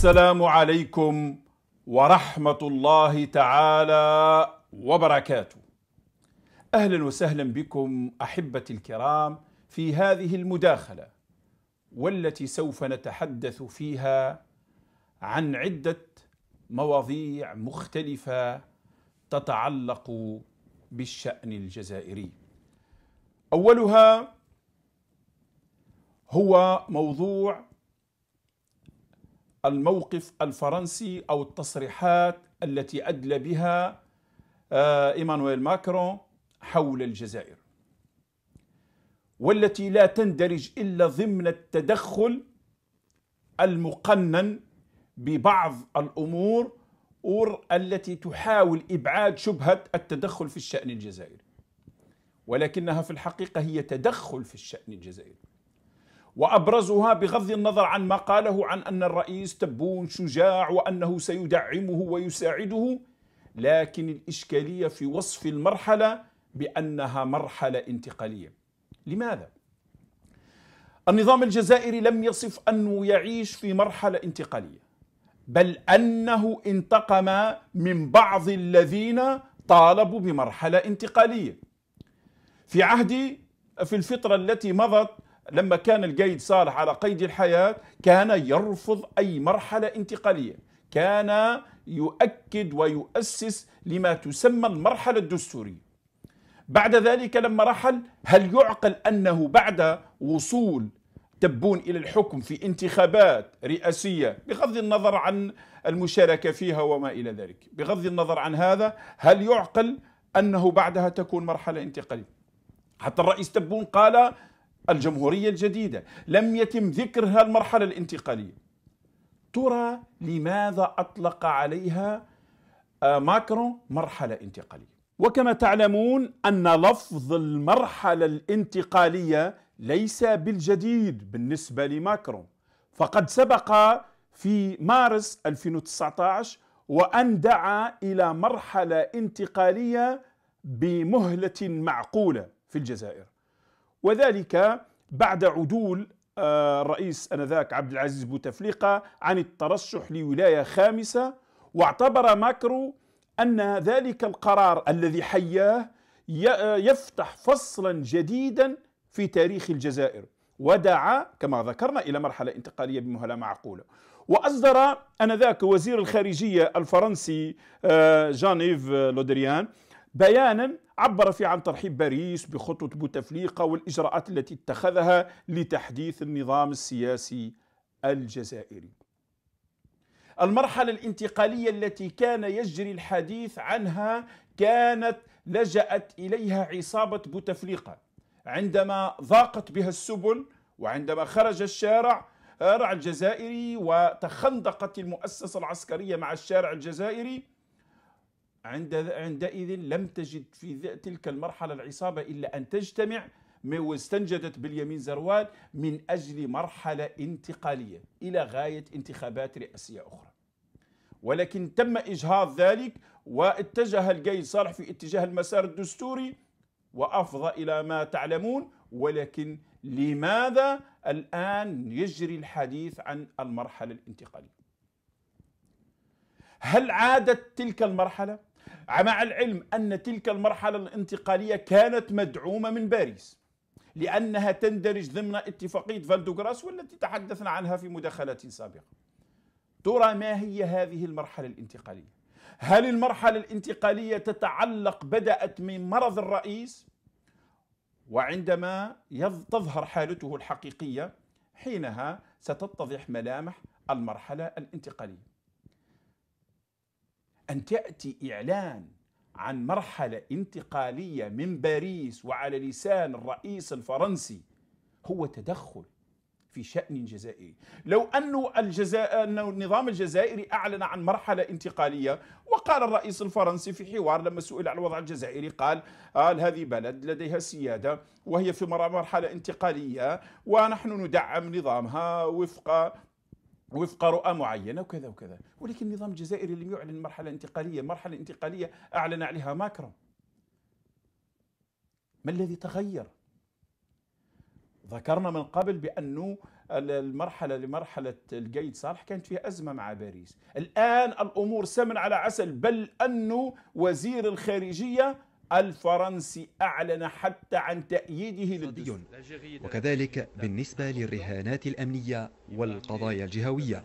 السلام عليكم ورحمة الله تعالى وبركاته. أهلا وسهلا بكم أحبتي الكرام في هذه المداخلة والتي سوف نتحدث فيها عن عدة مواضيع مختلفة تتعلق بالشأن الجزائري. أولها هو موضوع الموقف الفرنسي أو التصريحات التي أدلى بها آه، إيمانويل ماكرون حول الجزائر والتي لا تندرج إلا ضمن التدخل المقنن ببعض الأمور التي تحاول إبعاد شبهة التدخل في الشأن الجزائري ولكنها في الحقيقة هي تدخل في الشأن الجزائري وابرزها بغض النظر عن ما قاله عن ان الرئيس تبون شجاع وانه سيدعمه ويساعده لكن الاشكاليه في وصف المرحله بانها مرحله انتقاليه لماذا النظام الجزائري لم يصف انه يعيش في مرحله انتقاليه بل انه انتقم من بعض الذين طالبوا بمرحله انتقاليه في عهدي في الفتره التي مضت لما كان القيد صالح على قيد الحياة كان يرفض أي مرحلة انتقالية كان يؤكد ويؤسس لما تسمى المرحلة الدستورية بعد ذلك لما رحل هل يعقل أنه بعد وصول تبون إلى الحكم في انتخابات رئاسية بغض النظر عن المشاركة فيها وما إلى ذلك بغض النظر عن هذا هل يعقل أنه بعدها تكون مرحلة انتقالية حتى الرئيس تبون قال الجمهورية الجديدة لم يتم ذكر هالمرحلة الانتقالية ترى لماذا أطلق عليها آه، ماكرون مرحلة انتقالية وكما تعلمون أن لفظ المرحلة الانتقالية ليس بالجديد بالنسبة لماكرون فقد سبق في مارس 2019 وأن دعا إلى مرحلة انتقالية بمهلة معقولة في الجزائر وذلك بعد عدول آه، الرئيس انذاك عبد العزيز بوتفليقه عن الترشح لولايه خامسه واعتبر ماكرو ان ذلك القرار الذي حياه يفتح فصلا جديدا في تاريخ الجزائر ودعا كما ذكرنا الى مرحله انتقاليه بمهله معقوله واصدر انذاك وزير الخارجيه الفرنسي آه، جان ايف لودريان بيانا عبر فيه عن ترحيب باريس بخطوة بوتفليقة والإجراءات التي اتخذها لتحديث النظام السياسي الجزائري المرحلة الانتقالية التي كان يجري الحديث عنها كانت لجأت إليها عصابة بوتفليقة عندما ضاقت بها السبل وعندما خرج الشارع الجزائري وتخندقت المؤسسة العسكرية مع الشارع الجزائري عند عندئذ لم تجد في تلك المرحلة العصابة إلا أن تجتمع واستنجدت باليمين زروال من أجل مرحلة انتقالية إلى غاية انتخابات رئاسية أخرى ولكن تم إجهاض ذلك واتجه القيد صالح في اتجاه المسار الدستوري وأفضى إلى ما تعلمون ولكن لماذا الآن يجري الحديث عن المرحلة الانتقالية هل عادت تلك المرحلة؟ مع العلم أن تلك المرحلة الانتقالية كانت مدعومة من باريس لأنها تندرج ضمن اتفاقية فالدوغراس والتي تحدثنا عنها في مداخلات سابقة ترى ما هي هذه المرحلة الانتقالية؟ هل المرحلة الانتقالية تتعلق بدأت من مرض الرئيس وعندما تظهر حالته الحقيقية حينها ستتضح ملامح المرحلة الانتقالية أن تأتي إعلان عن مرحلة انتقالية من باريس وعلى لسان الرئيس الفرنسي هو تدخل في شأن جزائري لو أنه, الجزائر أنه النظام الجزائري أعلن عن مرحلة انتقالية وقال الرئيس الفرنسي في حوار لما سئل عن الوضع الجزائري قال قال آه، هذه بلد لديها سيادة وهي في مرحلة انتقالية ونحن ندعم نظامها وفق وفق رؤى معينة وكذا وكذا ولكن النظام الجزائري لم يعلن مرحلة انتقالية مرحلة انتقالية أعلن عليها ماكرون ما الذي تغير؟ ذكرنا من قبل بأنه المرحلة لمرحلة القيد صالح كانت فيها أزمة مع باريس الآن الأمور سمن على عسل بل أنه وزير الخارجية الفرنسي أعلن حتى عن تأييده للديون وكذلك بالنسبة للرهانات الأمنية والقضايا الجهوية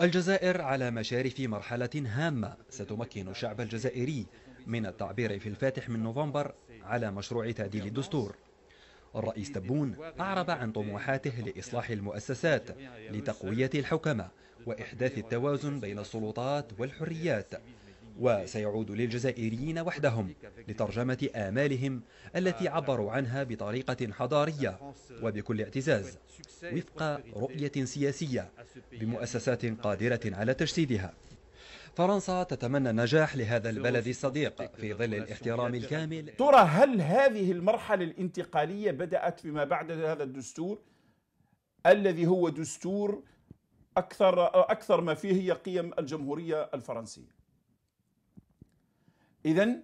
الجزائر على مشارف مرحلة هامة ستمكن الشعب الجزائري من التعبير في الفاتح من نوفمبر على مشروع تعديل الدستور الرئيس تبون أعرب عن طموحاته لإصلاح المؤسسات لتقوية الحكمة وإحداث التوازن بين السلطات والحريات وسيعود للجزائريين وحدهم لترجمة آمالهم التي عبروا عنها بطريقة حضارية وبكل اعتزاز وفق رؤية سياسية بمؤسسات قادرة على تجسيدها فرنسا تتمنى النجاح لهذا البلد الصديق في ظل الاحترام الكامل ترى هل هذه المرحلة الانتقالية بدأت فيما بعد هذا الدستور الذي هو دستور أكثر أكثر ما فيه هي قيم الجمهورية الفرنسية إذا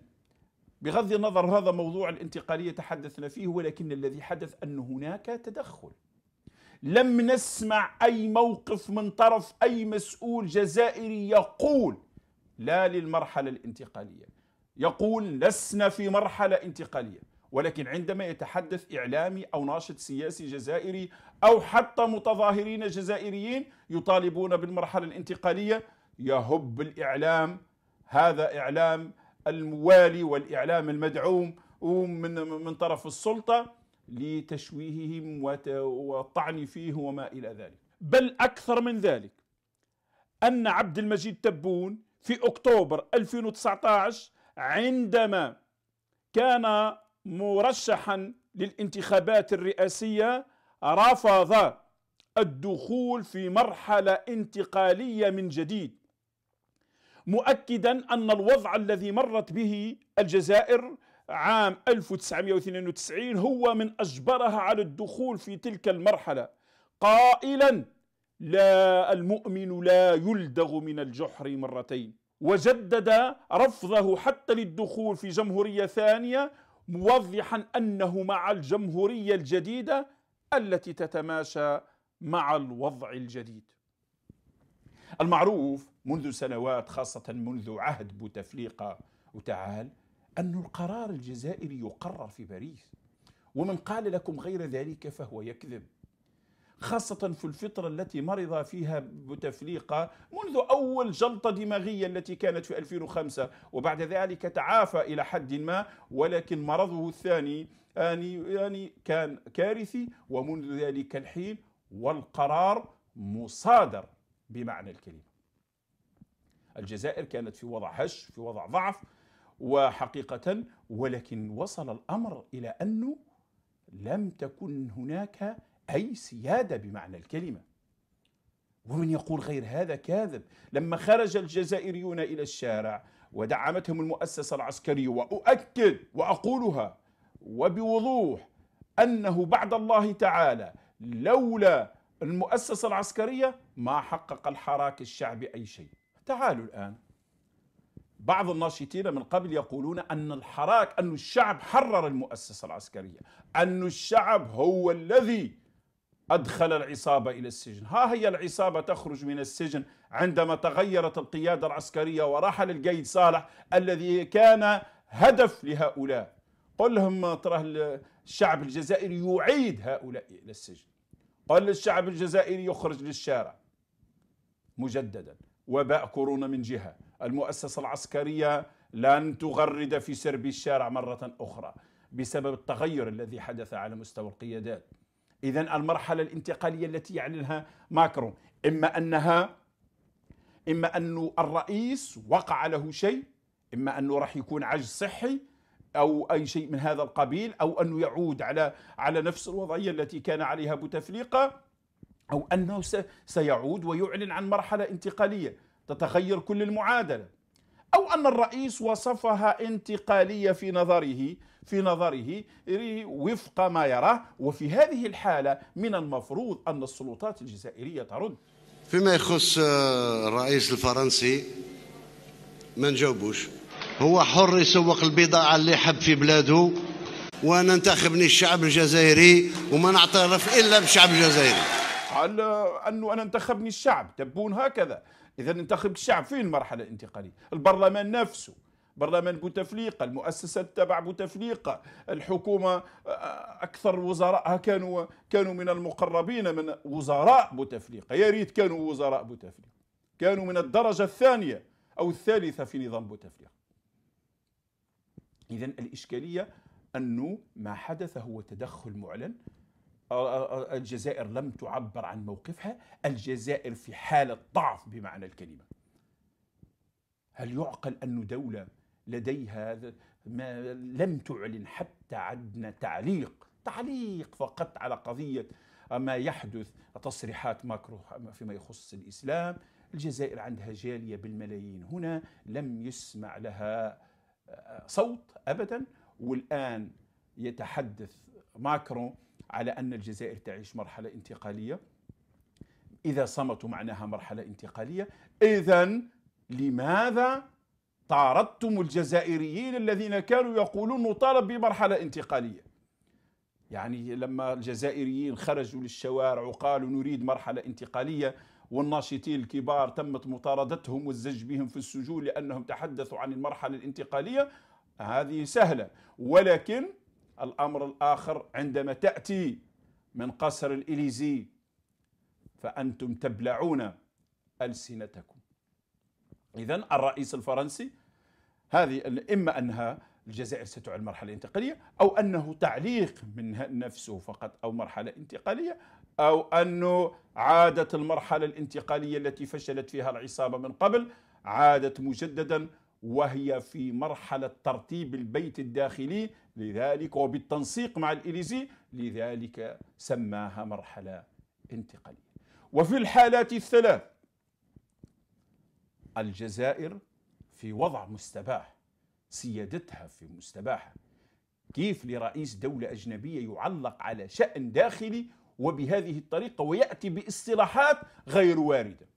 بغض النظر هذا موضوع الانتقالية تحدثنا فيه ولكن الذي حدث أن هناك تدخل لم نسمع أي موقف من طرف أي مسؤول جزائري يقول لا للمرحلة الانتقالية يقول لسنا في مرحلة انتقالية ولكن عندما يتحدث إعلامي أو ناشط سياسي جزائري أو حتى متظاهرين جزائريين يطالبون بالمرحلة الانتقالية يهب الإعلام هذا إعلام الموالي والإعلام المدعوم ومن من طرف السلطة لتشويههم والطعن فيه وما إلى ذلك بل أكثر من ذلك أن عبد المجيد تبون في أكتوبر 2019 عندما كان مرشحا للانتخابات الرئاسية رفض الدخول في مرحلة انتقالية من جديد مؤكدا أن الوضع الذي مرت به الجزائر عام 1992 هو من أجبرها على الدخول في تلك المرحلة قائلا لا المؤمن لا يلدغ من الجحر مرتين وجدد رفضه حتى للدخول في جمهورية ثانية موضحا أنه مع الجمهورية الجديدة التي تتماشى مع الوضع الجديد المعروف منذ سنوات خاصة منذ عهد بوتفليقة وتعال أن القرار الجزائري يقرر في باريس ومن قال لكم غير ذلك فهو يكذب خاصة في الفترة التي مرض فيها بوتفليقة منذ أول جلطة دماغية التي كانت في 2005 وبعد ذلك تعافى إلى حد ما ولكن مرضه الثاني يعني, يعني كان كارثي ومنذ ذلك الحين والقرار مصادر بمعنى الكلمة الجزائر كانت في وضع هش في وضع ضعف وحقيقة ولكن وصل الأمر إلى أنه لم تكن هناك أي سيادة بمعنى الكلمة ومن يقول غير هذا كاذب لما خرج الجزائريون إلى الشارع ودعمتهم المؤسسة العسكرية وأؤكد وأقولها وبوضوح أنه بعد الله تعالى لولا المؤسسة العسكرية ما حقق الحراك الشعبي أي شيء تعالوا الآن بعض الناشطين من قبل يقولون أن الحراك أن الشعب حرر المؤسسة العسكرية أن الشعب هو الذي أدخل العصابة إلى السجن ها هي العصابة تخرج من السجن عندما تغيرت القيادة العسكرية ورحل القيد صالح الذي كان هدف لهؤلاء قل لهم ترى الشعب الجزائري يعيد هؤلاء إلى السجن قل الشعب الجزائري يخرج للشارع مجددا وباء كورونا من جهه المؤسسه العسكريه لن تغرد في سرب الشارع مره اخرى بسبب التغير الذي حدث على مستوى القيادات اذا المرحله الانتقاليه التي يعلنها ماكرون اما انها اما انه الرئيس وقع له شيء اما انه راح يكون عجز صحي او اي شيء من هذا القبيل او انه يعود على على نفس الوضعيه التي كان عليها بوتفليقه أو أنه سيعود ويعلن عن مرحلة انتقالية تتغير كل المعادلة أو أن الرئيس وصفها انتقالية في نظره في نظره وفق ما يراه وفي هذه الحالة من المفروض أن السلطات الجزائرية ترد فيما يخص آه، الرئيس الفرنسي ما نجاوبوش هو حر يسوق البضاعة اللي حب في بلاده وانا انتخبني الشعب الجزائري وما نعترف الا بالشعب الجزائري على آه، انه انا انتخبني الشعب تبون هكذا اذا انتخب الشعب فين المرحله الانتقاليه البرلمان نفسه برلمان بوتفليقة المؤسسة تبع بوتفليقة الحكومة آه، آه، أكثر وزرائها كانوا كانوا من المقربين من وزراء بوتفليقة يا ريت كانوا وزراء بوتفليقة كانوا من الدرجة الثانية أو الثالثة في نظام بوتفليقة إذا الإشكالية أنه ما حدث هو تدخل معلن الجزائر لم تعبر عن موقفها الجزائر في حالة ضعف بمعنى الكلمة هل يعقل أن دولة لديها ما لم تعلن حتى عدنا تعليق تعليق فقط على قضية ما يحدث تصريحات ماكرو فيما يخص الإسلام الجزائر عندها جالية بالملايين هنا لم يسمع لها صوت أبدا والآن يتحدث ماكرون على أن الجزائر تعيش مرحلة انتقالية إذا صمتوا معناها مرحلة انتقالية إذا لماذا طاردتم الجزائريين الذين كانوا يقولون نطالب بمرحلة انتقالية يعني لما الجزائريين خرجوا للشوارع وقالوا نريد مرحلة انتقالية والناشطين الكبار تمت مطاردتهم والزج بهم في السجون لأنهم تحدثوا عن المرحلة الانتقالية هذه سهلة ولكن الأمر الآخر عندما تأتي من قصر الإليزي فأنتم تبلعون ألسنتكم إذا الرئيس الفرنسي هذه إما أنها الجزائر ستعلن مرحلة انتقالية أو أنه تعليق من نفسه فقط أو مرحلة انتقالية أو أنه عادت المرحلة الانتقالية التي فشلت فيها العصابة من قبل عادت مجددا وهي في مرحلة ترتيب البيت الداخلي لذلك وبالتنسيق مع الإليزي لذلك سماها مرحلة انتقالية وفي الحالات الثلاث الجزائر في وضع مستباح سيادتها في مستباحة كيف لرئيس دولة أجنبية يعلق على شأن داخلي وبهذه الطريقة ويأتي باصطلاحات غير واردة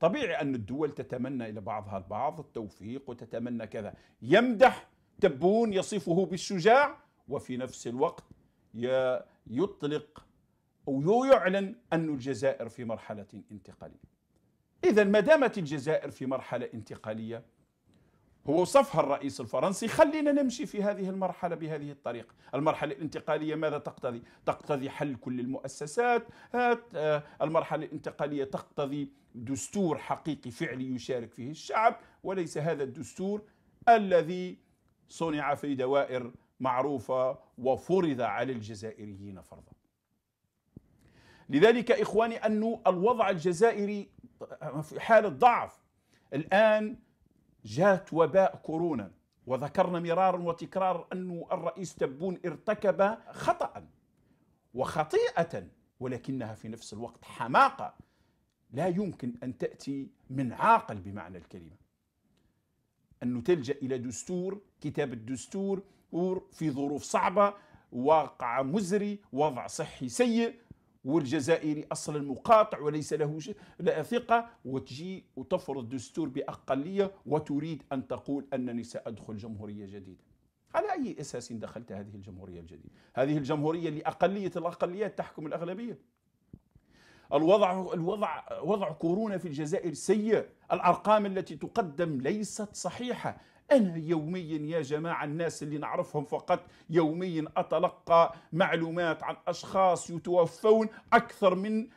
طبيعي أن الدول تتمنى إلى بعضها البعض التوفيق وتتمنى كذا يمدح تبون يصفه بالشجاع وفي نفس الوقت يطلق أو يعلن أن الجزائر في مرحلة انتقالية إذا ما دامت الجزائر في مرحلة انتقالية هو وصفها الرئيس الفرنسي خلينا نمشي في هذه المرحلة بهذه الطريقة المرحلة الانتقالية ماذا تقتضي؟ تقتضي حل كل المؤسسات آه، المرحلة الانتقالية تقتضي دستور حقيقي فعلي يشارك فيه الشعب وليس هذا الدستور الذي صنع في دوائر معروفة وفرض على الجزائريين فرضا لذلك إخواني أن الوضع الجزائري في حالة ضعف الآن جاءت وباء كورونا وذكرنا مرارا وتكرارا أن الرئيس تبون ارتكب خطأ وخطيئة ولكنها في نفس الوقت حماقة لا يمكن أن تأتي من عاقل بمعنى الكلمة أن تلجأ إلى دستور كتاب الدستور في ظروف صعبة واقع مزري وضع صحي سيء والجزائري اصلا مقاطع وليس له ثقه وتجي وتفرض دستور باقليه وتريد ان تقول انني سادخل جمهوريه جديده. على اي اساس دخلت هذه الجمهوريه الجديده؟ هذه الجمهوريه اللي اقليه الاقليات تحكم الاغلبيه. الوضع الوضع وضع كورونا في الجزائر سيء، الارقام التي تقدم ليست صحيحه، أنا يوميا يا جماعة الناس اللي نعرفهم فقط يوميا أتلقى معلومات عن أشخاص يتوفون أكثر من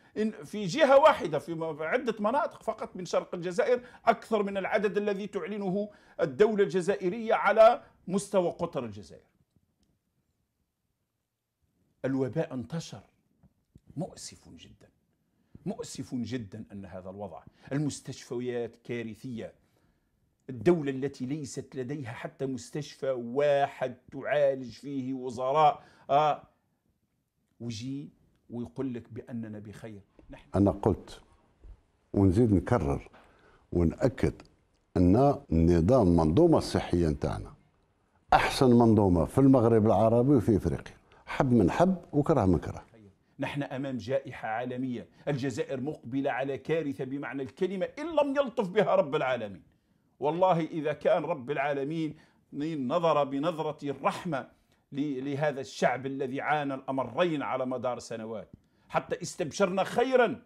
في جهة واحدة في عدة مناطق فقط من شرق الجزائر أكثر من العدد الذي تعلنه الدولة الجزائرية على مستوى قطر الجزائر الوباء انتشر مؤسف جدا مؤسف جدا أن هذا الوضع المستشفيات كارثية الدولة التي ليست لديها حتى مستشفى واحد تعالج فيه وزراء آه وجي ويقول لك بأننا بخير نحن أنا قلت ونزيد نكرر ونأكد أن النظام المنظومة الصحية نتاعنا أحسن منظومة في المغرب العربي وفي إفريقيا حب من حب وكره من كره نحن امام جائحه عالميه، الجزائر مقبله على كارثه بمعنى الكلمه ان لم يلطف بها رب العالمين. والله إذا كان رب العالمين نظر بنظرة الرحمة لهذا الشعب الذي عانى الأمرين على مدار سنوات حتى استبشرنا خيرا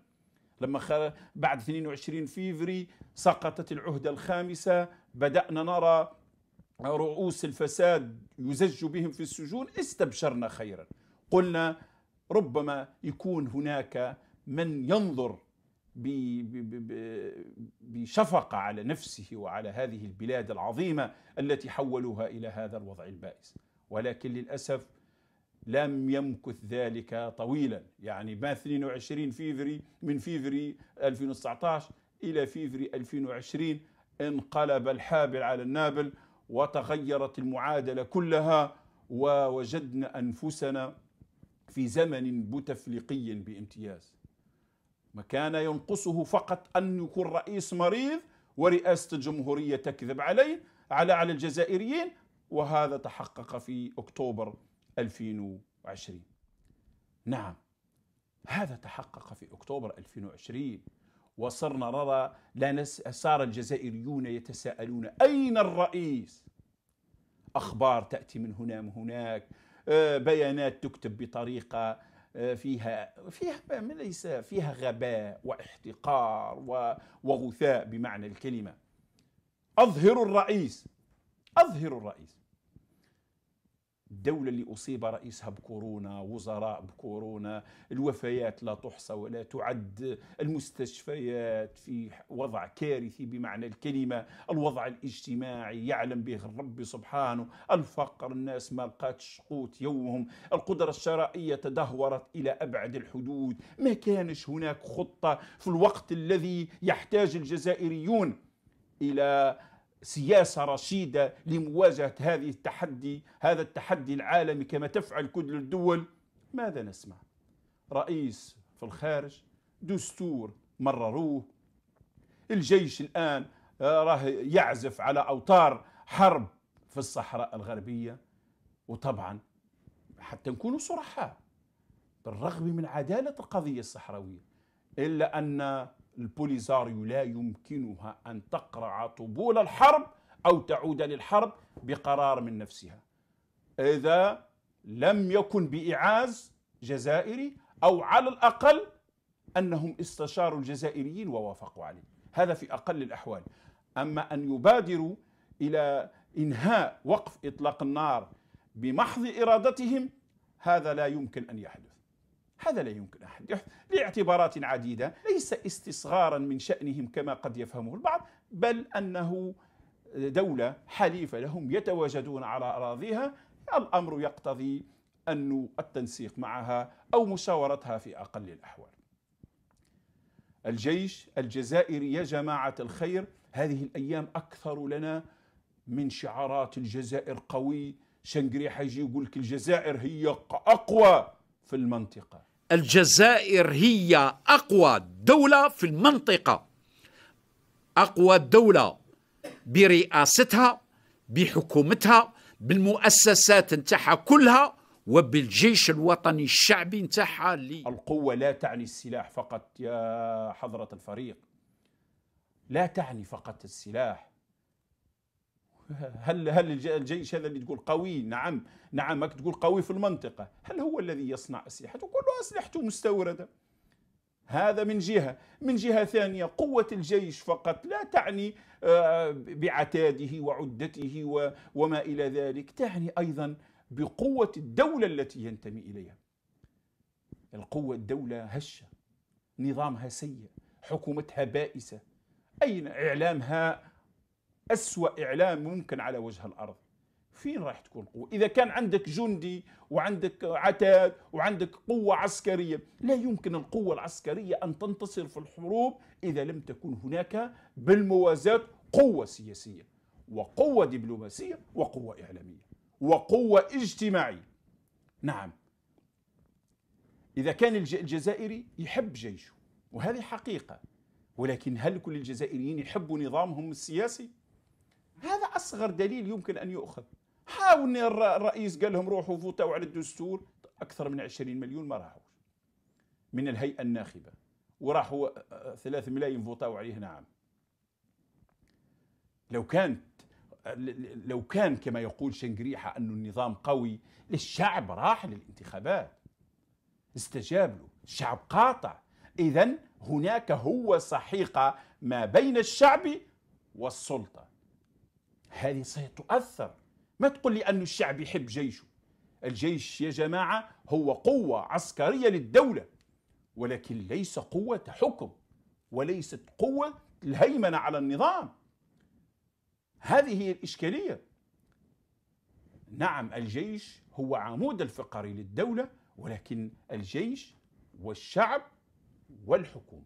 لما بعد 22 فيفري سقطت العهدة الخامسة بدأنا نرى رؤوس الفساد يزج بهم في السجون استبشرنا خيرا قلنا ربما يكون هناك من ينظر بشفقة على نفسه وعلى هذه البلاد العظيمة التي حولوها إلى هذا الوضع البائس ولكن للأسف لم يمكث ذلك طويلا يعني ما 22 فيفري من فيفري 2019 إلى فيفري 2020 انقلب الحابل على النابل وتغيرت المعادلة كلها ووجدنا أنفسنا في زمن بوتفليقي بامتياز ما كان ينقصه فقط أن يكون رئيس مريض ورئاسة الجمهورية تكذب عليه على على الجزائريين وهذا تحقق في أكتوبر 2020 نعم هذا تحقق في أكتوبر 2020 وصرنا نرى لا نس... صار الجزائريون يتساءلون أين الرئيس أخبار تأتي من هنا من هناك آه، بيانات تكتب بطريقة آه، فيها فيها ليس فيها غباء واحتقار وغثاء بمعنى الكلمه اظهروا الرئيس اظهروا الرئيس الدولة اللي أصيب رئيسها بكورونا وزراء بكورونا الوفيات لا تحصى ولا تعد المستشفيات في وضع كارثي بمعنى الكلمة الوضع الاجتماعي يعلم به الرب سبحانه الفقر الناس ما لقاتش قوت يومهم القدرة الشرائية تدهورت إلى أبعد الحدود ما كانش هناك خطة في الوقت الذي يحتاج الجزائريون إلى سياسة رشيدة لمواجهة هذه التحدي هذا التحدي العالمي كما تفعل كل الدول ماذا نسمع رئيس في الخارج دستور مرروه الجيش الآن آه، راه يعزف على أوتار حرب في الصحراء الغربية وطبعا حتى نكونوا صرحاء بالرغم من عدالة القضية الصحراوية إلا أن البوليزاريو لا يمكنها أن تقرع طبول الحرب أو تعود للحرب بقرار من نفسها إذا لم يكن بإعاز جزائري أو على الأقل أنهم استشاروا الجزائريين ووافقوا عليه هذا في أقل الأحوال أما أن يبادروا إلى إنهاء وقف إطلاق النار بمحض إرادتهم هذا لا يمكن أن يحدث هذا لا يمكن أحد يحدث لاعتبارات عديدة ليس استصغارا من شأنهم كما قد يفهمه البعض بل أنه دولة حليفة لهم يتواجدون على أراضيها الأمر يقتضي أن التنسيق معها أو مشاورتها في أقل الأحوال الجيش الجزائري يا جماعة الخير هذه الأيام أكثر لنا من شعارات الجزائر قوي شنقري يجي يقول لك الجزائر هي أقوى في المنطقة الجزائر هي أقوى دولة في المنطقة أقوى دولة برئاستها بحكومتها بالمؤسسات نتاعها كلها وبالجيش الوطني الشعبي نتاعها اللي القوة لا تعني السلاح فقط يا حضرة الفريق لا تعني فقط السلاح هل هل الجيش هذا اللي تقول قوي نعم نعم تقول قوي في المنطقه هل هو الذي يصنع اسلحته كل اسلحته مستورده هذا من جهه من جهه ثانيه قوه الجيش فقط لا تعني آه، بعتاده وعدته وما الى ذلك تعني ايضا بقوه الدوله التي ينتمي اليها القوه الدوله هشه نظامها سيء حكومتها بائسه اين اعلامها أسوأ إعلام ممكن على وجه الأرض فين راح تكون قوة إذا كان عندك جندي وعندك عتاد وعندك قوة عسكرية لا يمكن القوة العسكرية أن تنتصر في الحروب إذا لم تكن هناك بالموازاة قوة سياسية وقوة دبلوماسية وقوة إعلامية وقوة اجتماعية نعم إذا كان الجزائري يحب جيشه وهذه حقيقة ولكن هل كل الجزائريين يحبوا نظامهم السياسي؟ هذا أصغر دليل يمكن أن يؤخذ حاول الرئيس قال لهم روحوا فوتوا على الدستور أكثر من 20 مليون ما راحوش من الهيئة الناخبة وراحوا 3 آه، آه، ملايين فوتوا عليه نعم لو كانت لو كان كما يقول شنقريحة أن النظام قوي الشعب راح للانتخابات استجاب له الشعب قاطع إذا هناك هو صحيقة ما بين الشعب والسلطة هذه ستؤثر ما تقول لي أن الشعب يحب جيشه الجيش يا جماعة هو قوة عسكرية للدولة ولكن ليس قوة حكم وليست قوة الهيمنة على النظام هذه هي الإشكالية نعم الجيش هو عمود الفقري للدولة ولكن الجيش والشعب والحكومة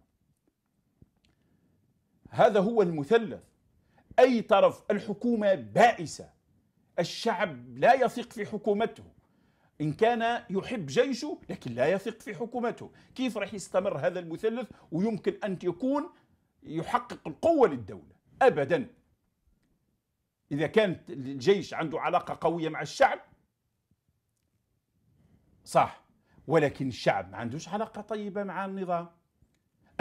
هذا هو المثلث أي طرف الحكومة بائسة الشعب لا يثق في حكومته إن كان يحب جيشه لكن لا يثق في حكومته كيف راح يستمر هذا المثلث ويمكن أن يكون يحقق القوة للدولة أبدا إذا كانت الجيش عنده علاقة قوية مع الشعب صح ولكن الشعب ما عندوش علاقة طيبة مع النظام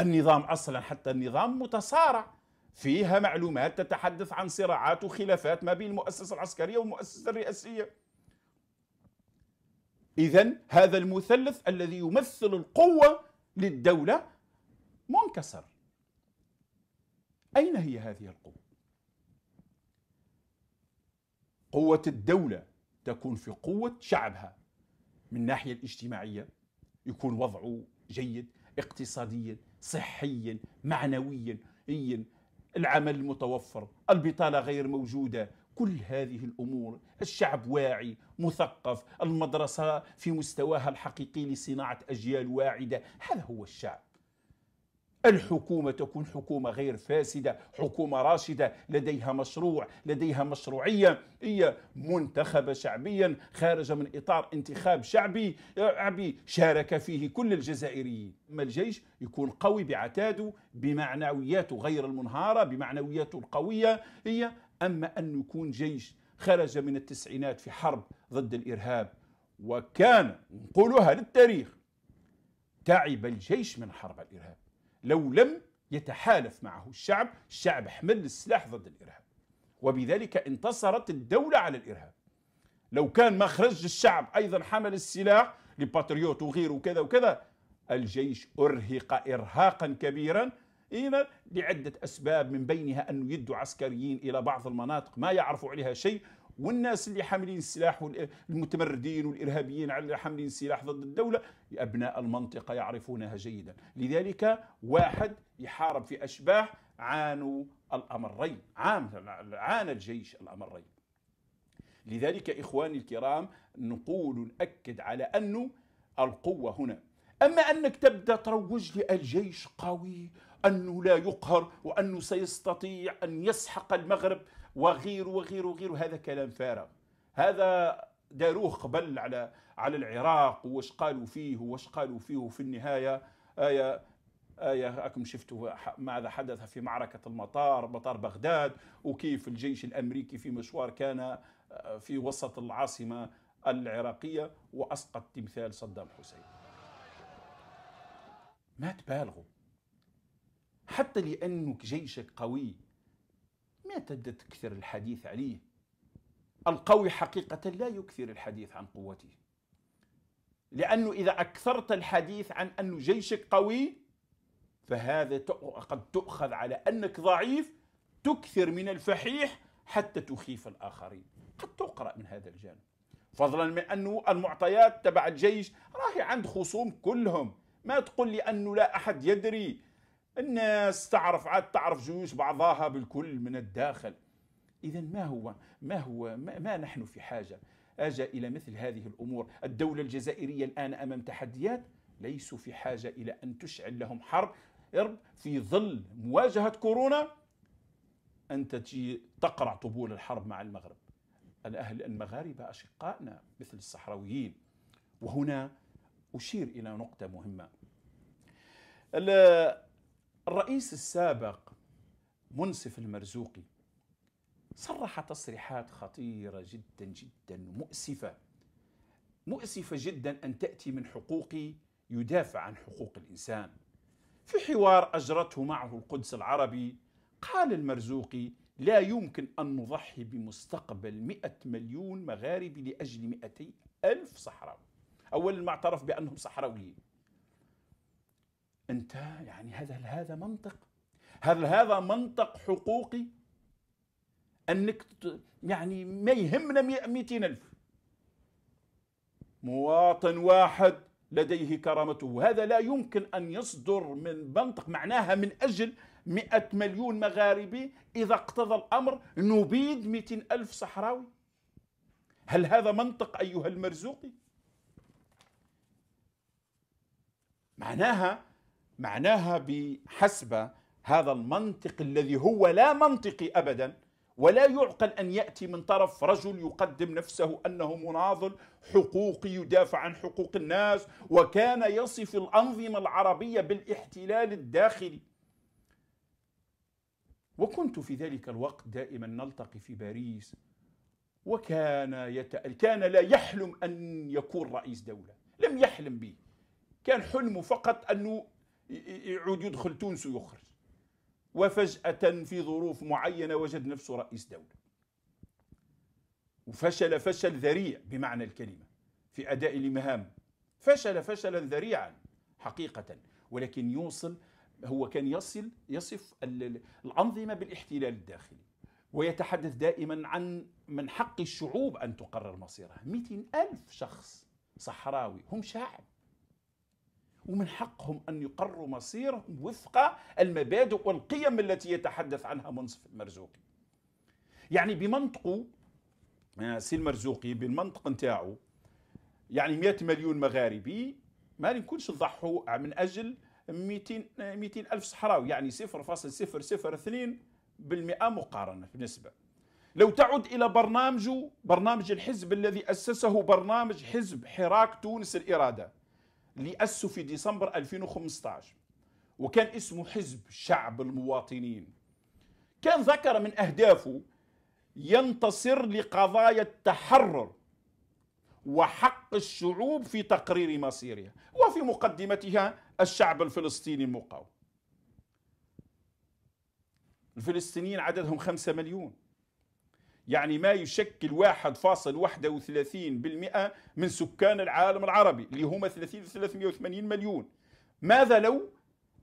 النظام أصلا حتى النظام متصارع فيها معلومات تتحدث عن صراعات وخلافات ما بين المؤسسة العسكرية والمؤسسة الرئاسية إذا هذا المثلث الذي يمثل القوة للدولة منكسر أين هي هذه القوة؟ قوة الدولة تكون في قوة شعبها من الناحية الاجتماعية يكون وضعه جيد اقتصاديا صحيا معنويا العمل المتوفر البطالة غير موجودة كل هذه الامور الشعب واعي مثقف المدرسه في مستواها الحقيقي لصناعه اجيال واعده هذا هو الشعب الحكومة تكون حكومة غير فاسدة حكومة راشدة لديها مشروع لديها مشروعية هي منتخبة شعبيا خارجة من إطار انتخاب شعبي شعبي شارك فيه كل الجزائريين أما الجيش يكون قوي بعتاده بمعنوياته غير المنهارة بمعنوياته القوية هي أما أن يكون جيش خرج من التسعينات في حرب ضد الإرهاب وكان نقولها للتاريخ تعب الجيش من حرب الإرهاب لو لم يتحالف معه الشعب الشعب حمل السلاح ضد الإرهاب وبذلك انتصرت الدولة على الإرهاب لو كان مخرج الشعب أيضا حمل السلاح لباتريوت وغيره وكذا وكذا الجيش أرهق إرهاقا كبيرا إلى لعدة أسباب من بينها أنه يدوا عسكريين إلى بعض المناطق ما يعرفوا عليها شيء والناس اللي حاملين السلاح والمتمردين والإرهابيين على حاملين السلاح ضد الدولة أبناء المنطقة يعرفونها جيدا لذلك واحد يحارب في أشباح عانوا الأمرين عانى الجيش الأمرين لذلك إخواني الكرام نقول نأكد على أنه القوة هنا أما أنك تبدأ تروج للجيش قوي أنه لا يقهر وأنه سيستطيع أن يسحق المغرب وغير وغير وغير هذا كلام فارغ هذا داروه قبل على على العراق واش قالوا فيه واش قالوا فيه في النهايه آية آية راكم شفتوا ماذا حدث في معركة المطار مطار بغداد وكيف الجيش الأمريكي في مشوار كان آه، في وسط العاصمة العراقية وأسقط تمثال صدام حسين ما تبالغوا حتى لأنك جيشك قوي لا تكثر الحديث عليه القوي حقيقة لا يكثر الحديث عن قوته لأنه إذا أكثرت الحديث عن أن جيشك قوي فهذا قد تؤخذ على أنك ضعيف تكثر من الفحيح حتى تخيف الآخرين قد تقرأ من هذا الجانب فضلا من أنه المعطيات تبع الجيش راهي عند خصوم كلهم ما تقول لي أنه لا أحد يدري الناس تعرف عاد تعرف جيوش بعضها بالكل من الداخل إذا ما هو ما هو ما, ما نحن في حاجة أجا إلى مثل هذه الأمور الدولة الجزائرية الآن أمام تحديات ليسوا في حاجة إلى أن تشعل لهم حرب إرب في ظل مواجهة كورونا أنت تجي تقرع طبول الحرب مع المغرب الأهل المغاربة أشقائنا مثل الصحراويين وهنا أشير إلى نقطة مهمة الرئيس السابق منصف المرزوقي صرح تصريحات خطيرة جدا جدا مؤسفة مؤسفة جدا أن تأتي من حقوقي يدافع عن حقوق الإنسان في حوار أجرته معه القدس العربي قال المرزوقي لا يمكن أن نضحي بمستقبل 100 مليون مغاربي لأجل 200 ألف صحراوي أولا ما اعترف بأنهم صحراويين انت يعني هذا هذا منطق هل هذا منطق حقوقي انك يعني ما يهمنا 200 الف مواطن واحد لديه كرامته وهذا لا يمكن أن يصدر من منطق معناها من أجل 100 مليون مغاربي إذا اقتضى الأمر نبيد 200 ألف صحراوي هل هذا منطق أيها المرزوقي؟ معناها معناها بحسب هذا المنطق الذي هو لا منطقي ابدا ولا يعقل ان ياتي من طرف رجل يقدم نفسه انه مناضل حقوقي يدافع عن حقوق الناس وكان يصف الانظمه العربيه بالاحتلال الداخلي. وكنت في ذلك الوقت دائما نلتقي في باريس وكان يتأل كان لا يحلم ان يكون رئيس دوله، لم يحلم به. كان حلمه فقط انه يعود يدخل تونس ويخرج وفجأة في ظروف معينة وجد نفسه رئيس دولة وفشل فشل ذريع بمعنى الكلمة في أداء المهام فشل فشلا ذريعا حقيقة ولكن يوصل هو كان يصل يصف الأنظمة بالاحتلال الداخلي ويتحدث دائما عن من حق الشعوب أن تقرر مصيرها 200 ألف شخص صحراوي هم شعب ومن حقهم أن يقروا مصيرهم وفق المبادئ والقيم التي يتحدث عنها منصف المرزوقي يعني بمنطقه آه، سي المرزوقي بالمنطق نتاعو يعني 100 مليون مغاربي ما نكونش نضحوا آه، من أجل 200 200 آه، ألف صحراوي يعني 0.002 مقارنة بالنسبة لو تعد إلى برنامجه برنامج الحزب الذي أسسه برنامج حزب حراك تونس الإرادة اللي أسسوا في ديسمبر 2015 وكان اسمه حزب شعب المواطنين كان ذكر من أهدافه ينتصر لقضايا التحرر وحق الشعوب في تقرير مصيرها وفي مقدمتها الشعب الفلسطيني المقاوم الفلسطينيين عددهم خمسة مليون يعني ما يشكل 1.31% من سكان العالم العربي اللي هما 30 380 مليون ماذا لو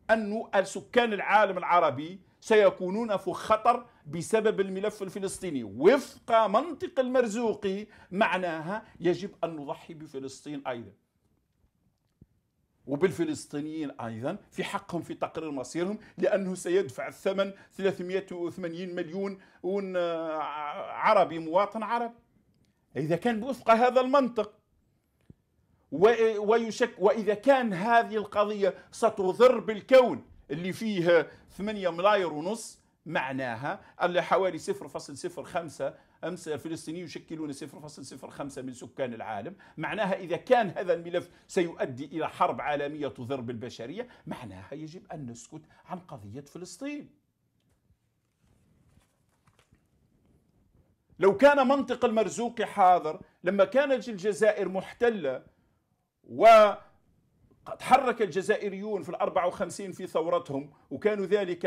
أن سكان العالم العربي سيكونون في خطر بسبب الملف الفلسطيني وفق منطق المرزوقي معناها يجب أن نضحي بفلسطين أيضا وبالفلسطينيين ايضا في حقهم في تقرير مصيرهم لانه سيدفع الثمن 380 مليون آه، عربي مواطن عربي اذا كان وفق هذا المنطق ويشك واذا كان هذه القضيه ستضر بالكون اللي فيه 8 ملاير ونص معناها اللي حوالي 0.05 أمس الفلسطيني يشكلون 0.05 من سكان العالم معناها إذا كان هذا الملف سيؤدي إلى حرب عالمية تضر بالبشرية معناها يجب أن نسكت عن قضية فلسطين لو كان منطق المرزوق حاضر لما كانت الجزائر محتلة و تحرك الجزائريون في الأربع وخمسين في ثورتهم وكانوا ذلك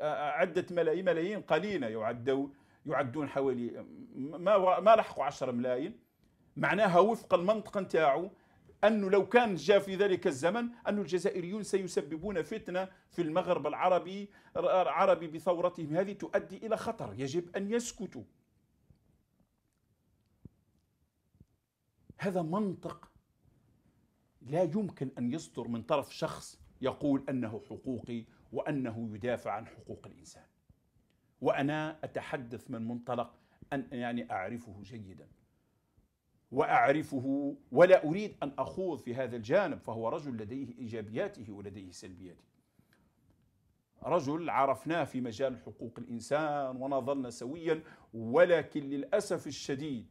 آه، عدة ملايين ملايين قليلة يعدون يعدون حوالي ما ما لحقوا 10 ملايين معناها وفق المنطق نتاعو انه لو كان جاء في ذلك الزمن أن الجزائريون سيسببون فتنه في المغرب العربي العربي بثورتهم هذه تؤدي الى خطر يجب ان يسكتوا هذا منطق لا يمكن ان يصدر من طرف شخص يقول انه حقوقي وانه يدافع عن حقوق الانسان وانا اتحدث من منطلق ان يعني اعرفه جيدا واعرفه ولا اريد ان اخوض في هذا الجانب فهو رجل لديه ايجابياته ولديه سلبياته رجل عرفناه في مجال حقوق الانسان ونظلنا سويا ولكن للاسف الشديد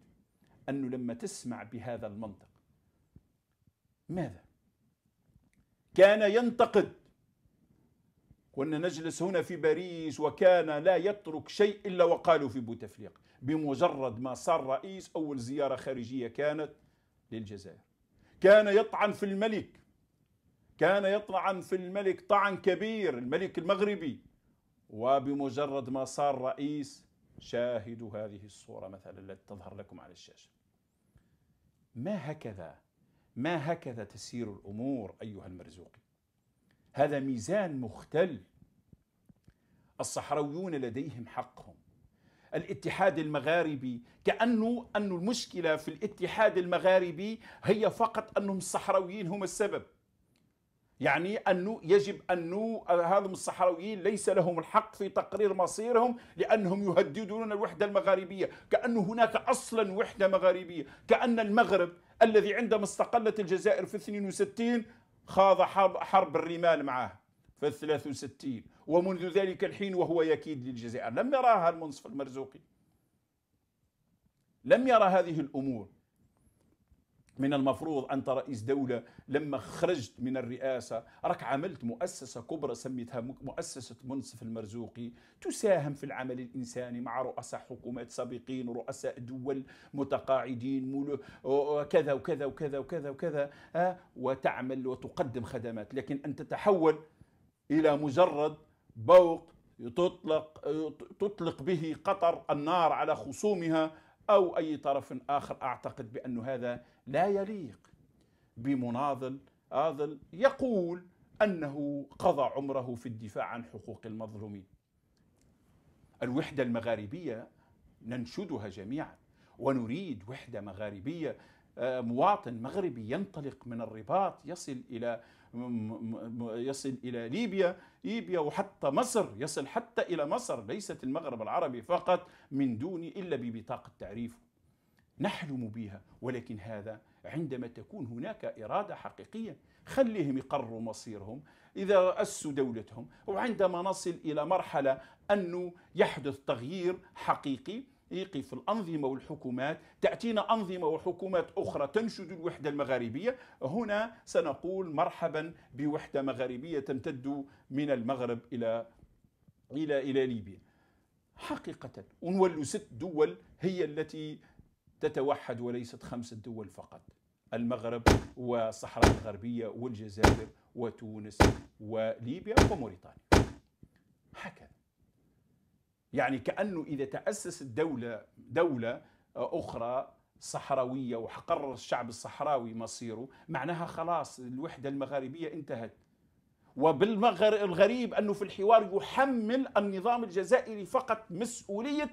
انه لما تسمع بهذا المنطق ماذا كان ينتقد كنا نجلس هنا في باريس وكان لا يترك شيء إلا وقالوا في بوتفليقة بمجرد ما صار رئيس أول زيارة خارجية كانت للجزائر كان يطعن في الملك كان يطعن في الملك طعن كبير الملك المغربي وبمجرد ما صار رئيس شاهدوا هذه الصورة مثلا التي تظهر لكم على الشاشة ما هكذا ما هكذا تسير الأمور أيها المرزوقي هذا ميزان مختل الصحراويون لديهم حقهم الاتحاد المغاربي كأنه أن المشكلة في الاتحاد المغاربي هي فقط أنهم الصحراويين هم السبب يعني أنه يجب أنه هذم الصحراويين ليس لهم الحق في تقرير مصيرهم لأنهم يهددون الوحدة المغاربية كأن هناك أصلا وحدة مغاربية كأن المغرب الذي عندما استقلت الجزائر في 62 خاض حرب, حرب الرمال معه في 63 ومنذ ذلك الحين وهو يكيد للجزائر لم يراها المنصف المرزوقي لم يرى هذه الأمور من المفروض أنت رئيس دولة لما خرجت من الرئاسة راك عملت مؤسسة كبرى سميتها مؤسسة منصف المرزوقي تساهم في العمل الإنساني مع رؤساء حكومات سابقين ورؤساء دول متقاعدين وكذا وكذا وكذا وكذا وكذا آه، وتعمل وتقدم خدمات لكن أن تتحول إلى مجرد بوق تطلق تطلق به قطر النار على خصومها أو أي طرف آخر أعتقد بأن هذا لا يليق بمناضل آذل يقول أنه قضى عمره في الدفاع عن حقوق المظلومين الوحدة المغاربية ننشدها جميعا ونريد وحدة مغاربية آه، مواطن مغربي ينطلق من الرباط يصل إلى يصل إلى ليبيا ليبيا وحتى مصر يصل حتى إلى مصر ليست المغرب العربي فقط من دون إلا ببطاقة تعريف نحلم بها ولكن هذا عندما تكون هناك إرادة حقيقية خليهم يقرروا مصيرهم إذا أسوا دولتهم وعندما نصل إلى مرحلة أنه يحدث تغيير حقيقي يقف الأنظمة والحكومات تأتينا أنظمة وحكومات أخرى تنشد الوحدة المغاربية هنا سنقول مرحبا بوحدة مغاربية تمتد من المغرب إلى إلى إلى ليبيا حقيقة ونولوا ست دول هي التي تتوحد وليست خمس دول فقط المغرب والصحراء الغربية والجزائر وتونس وليبيا وموريتانيا هكذا يعني كأنه إذا تأسست دولة دولة أخرى صحراوية وقرر الشعب الصحراوي مصيره معناها خلاص الوحدة المغاربية انتهت وبالمغرب الغريب أنه في الحوار يحمل النظام الجزائري فقط مسؤولية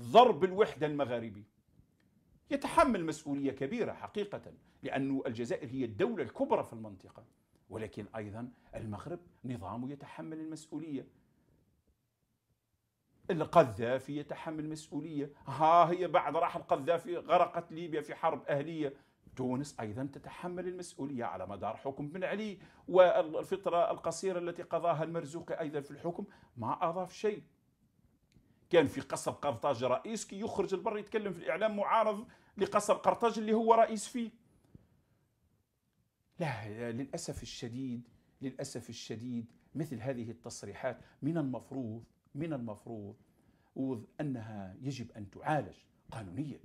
ضرب الوحدة المغاربية يتحمل مسؤولية كبيرة حقيقة لأن الجزائر هي الدولة الكبرى في المنطقة ولكن أيضا المغرب نظامه يتحمل المسؤولية القذافي يتحمل مسؤولية ها هي بعد راح القذافي غرقت ليبيا في حرب أهلية تونس أيضا تتحمل المسؤولية على مدار حكم بن علي والفترة القصيرة التي قضاها المرزوقي أيضا في الحكم ما أضاف شيء كان في قصر قرطاج رئيس كي يخرج البر يتكلم في الإعلام معارض لقصر قرطاج اللي هو رئيس فيه لا للأسف الشديد للأسف الشديد مثل هذه التصريحات من المفروض من المفروض أنها يجب أن تعالج قانونيا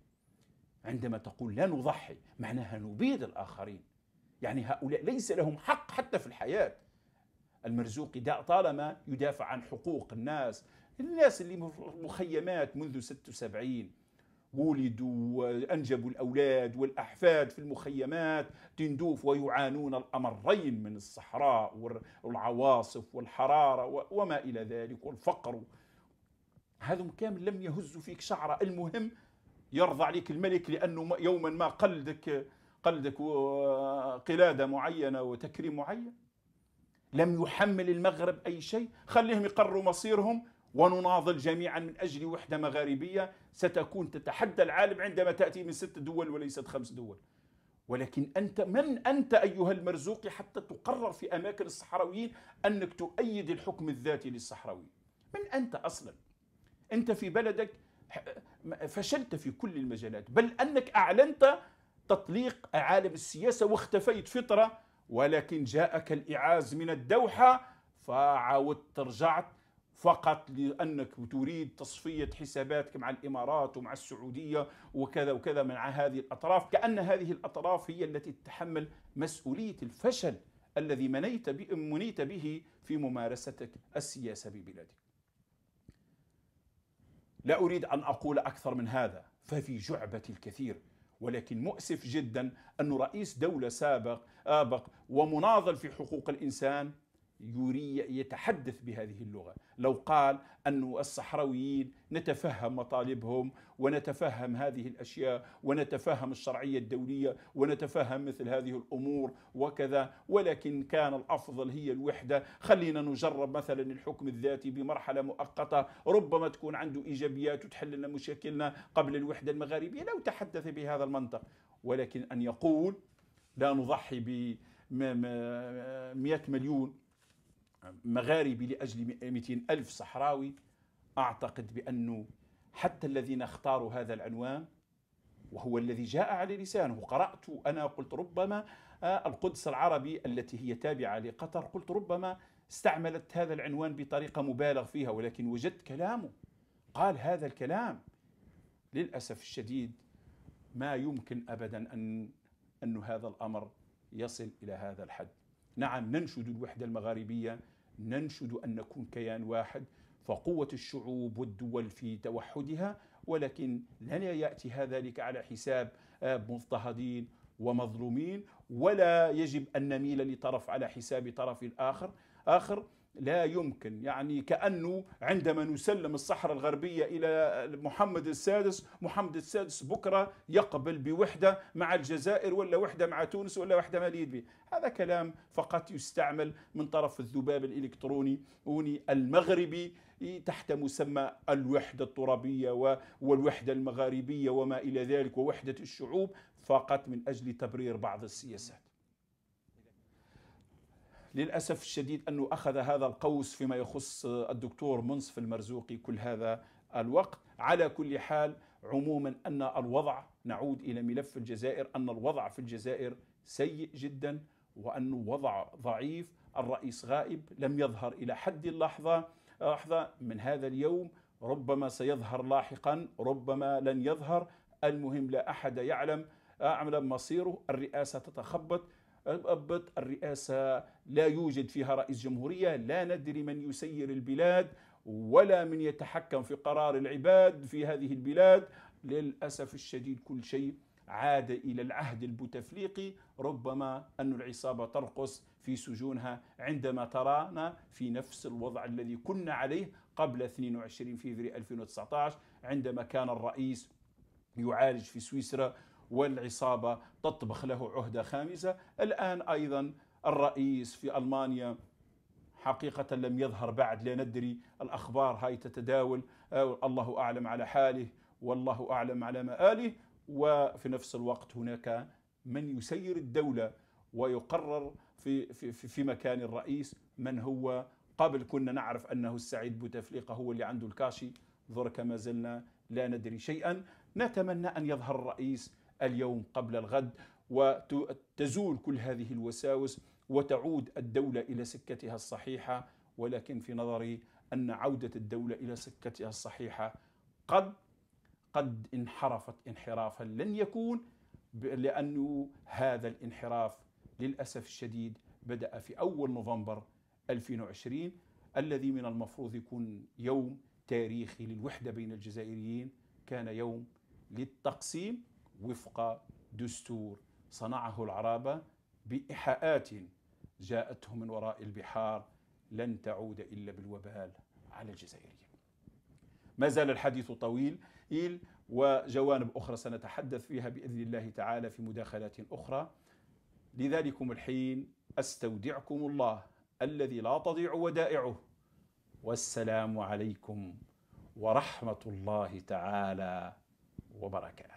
عندما تقول لا نضحي معناها نبيد الآخرين يعني هؤلاء ليس لهم حق حتى في الحياة المرزوقي طالما يدافع عن حقوق الناس الناس اللي مخيمات منذ 76 ولدوا وأنجبوا الأولاد والأحفاد في المخيمات تندوف ويعانون الأمرين من الصحراء والعواصف والحرارة وما إلى ذلك والفقر هذا كامل لم يهزوا فيك شعرة المهم يرضى عليك الملك لأنه يوما ما قلدك قلدك آه، قلادة معينة وتكريم معين لم يحمل المغرب أي شيء خليهم يقرروا مصيرهم ونناضل جميعا من أجل وحدة مغاربية ستكون تتحدى العالم عندما تأتي من ست دول وليست خمس دول ولكن أنت من أنت أيها المرزوق حتى تقرر في أماكن الصحراويين أنك تؤيد الحكم الذاتي للصحراويين من أنت أصلا أنت في بلدك فشلت في كل المجالات بل أنك أعلنت تطليق عالم السياسة واختفيت فترة ولكن جاءك الإعاز من الدوحة فعاودت رجعت فقط لانك تريد تصفيه حساباتك مع الامارات ومع السعوديه وكذا وكذا مع هذه الاطراف، كان هذه الاطراف هي التي تتحمل مسؤوليه الفشل الذي منيت منيت به في ممارستك السياسه ببلادك. لا اريد ان اقول اكثر من هذا، ففي جعبه الكثير ولكن مؤسف جدا أن رئيس دولة سابق آبق ومناضل في حقوق الإنسان يوري يتحدث بهذه اللغه لو قال أن الصحراويين نتفهم مطالبهم ونتفهم هذه الأشياء ونتفهم الشرعية الدولية ونتفهم مثل هذه الأمور وكذا ولكن كان الأفضل هي الوحدة خلينا نجرب مثلا الحكم الذاتي بمرحلة مؤقتة ربما تكون عنده إيجابيات وتحل لنا مشاكلنا قبل الوحدة المغاربية لو تحدث بهذا المنطق ولكن أن يقول لا نضحي ب 100 مليون مغاربي لأجل 200 ألف صحراوي أعتقد بأنه حتى الذين اختاروا هذا العنوان وهو الذي جاء على لسانه قرأت أنا قلت ربما آه، القدس العربي التي هي تابعة لقطر قلت ربما استعملت هذا العنوان بطريقة مبالغ فيها ولكن وجدت كلامه قال هذا الكلام للأسف الشديد ما يمكن أبدا أن أن هذا الأمر يصل إلى هذا الحد نعم ننشد الوحدة المغاربية ننشد ان نكون كيان واحد فقوه الشعوب والدول في توحدها ولكن لن ياتي ذلك على حساب آه، مضطهدين ومظلومين ولا يجب ان نميل لطرف على حساب طرف اخر اخر لا يمكن يعني كأنه عندما نسلم الصحراء الغربية إلى محمد السادس محمد السادس بكرة يقبل بوحدة مع الجزائر ولا وحدة مع تونس ولا وحدة مع ليبيا هذا كلام فقط يستعمل من طرف الذباب الإلكتروني المغربي تحت مسمى الوحدة الترابية والوحدة المغاربية وما إلى ذلك ووحدة الشعوب فقط من أجل تبرير بعض السياسات للأسف الشديد أنه أخذ هذا القوس فيما يخص الدكتور منصف المرزوقي كل هذا الوقت على كل حال عموما أن الوضع نعود إلى ملف الجزائر أن الوضع في الجزائر سيء جدا وأن وضع ضعيف الرئيس غائب لم يظهر إلى حد اللحظة لحظة من هذا اليوم ربما سيظهر لاحقا ربما لن يظهر المهم لا أحد يعلم أعمل مصيره الرئاسة تتخبط أبط الرئاسة لا يوجد فيها رئيس جمهورية لا ندري من يسير البلاد ولا من يتحكم في قرار العباد في هذه البلاد للأسف الشديد كل شيء عاد إلى العهد البوتفليقي ربما أن العصابة ترقص في سجونها عندما ترانا في نفس الوضع الذي كنا عليه قبل 22 فيفري 2019 عندما كان الرئيس يعالج في سويسرا والعصابة تطبخ له عهدة خامسة الآن أيضا الرئيس في ألمانيا حقيقة لم يظهر بعد لا ندري الأخبار هاي تتداول آه، الله أعلم على حاله والله أعلم على مآله وفي نفس الوقت هناك من يسير الدولة ويقرر في, في, في مكان الرئيس من هو قبل كنا نعرف أنه السعيد بوتفليقة هو اللي عنده الكاشي ذرك ما زلنا لا ندري شيئا نتمنى أن يظهر الرئيس اليوم قبل الغد وتزول كل هذه الوساوس وتعود الدولة إلى سكتها الصحيحة ولكن في نظري أن عودة الدولة إلى سكتها الصحيحة قد قد انحرفت انحرافا لن يكون لأنه هذا الانحراف للأسف الشديد بدأ في أول نوفمبر 2020 الذي من المفروض يكون يوم تاريخي للوحدة بين الجزائريين كان يوم للتقسيم وفق دستور صنعه العرابه بايحاءات جاءته من وراء البحار لن تعود الا بالوبال على الجزائريين. ما زال الحديث طويل وجوانب اخرى سنتحدث فيها باذن الله تعالى في مداخلات اخرى. لذلكم الحين استودعكم الله الذي لا تضيع ودائعه والسلام عليكم ورحمه الله تعالى وبركاته.